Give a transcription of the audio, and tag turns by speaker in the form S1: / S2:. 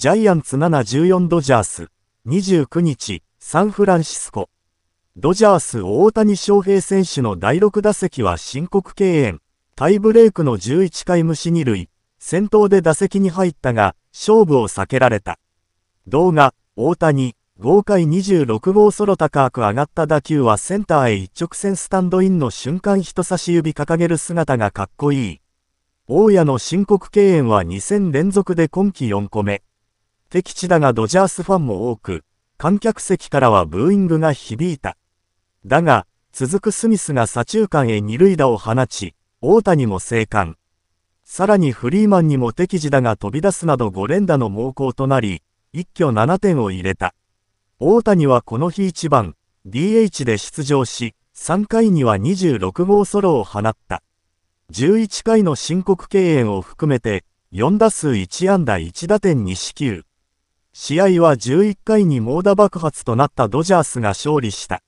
S1: ジャイアンツ714ドジャース、29日、サンフランシスコ。ドジャース大谷翔平選手の第6打席は申告敬遠。タイブレークの11回無視2塁。先頭で打席に入ったが、勝負を避けられた。動画、大谷、豪快26号ソロ高く上がった打球はセンターへ一直線スタンドインの瞬間人差し指掲げる姿がかっこいい。大谷の申告敬遠は2戦連続で今季4個目。敵地だがドジャースファンも多く、観客席からはブーイングが響いた。だが、続くスミスが左中間へ二塁打を放ち、大谷も生還。さらにフリーマンにも敵地だが飛び出すなど5連打の猛攻となり、一挙7点を入れた。大谷はこの日一番、DH で出場し、3回には26号ソロを放った。11回の申告敬遠を含めて、4打数1安打1打点に支給。試合は11回に猛打爆発となったドジャースが勝利した。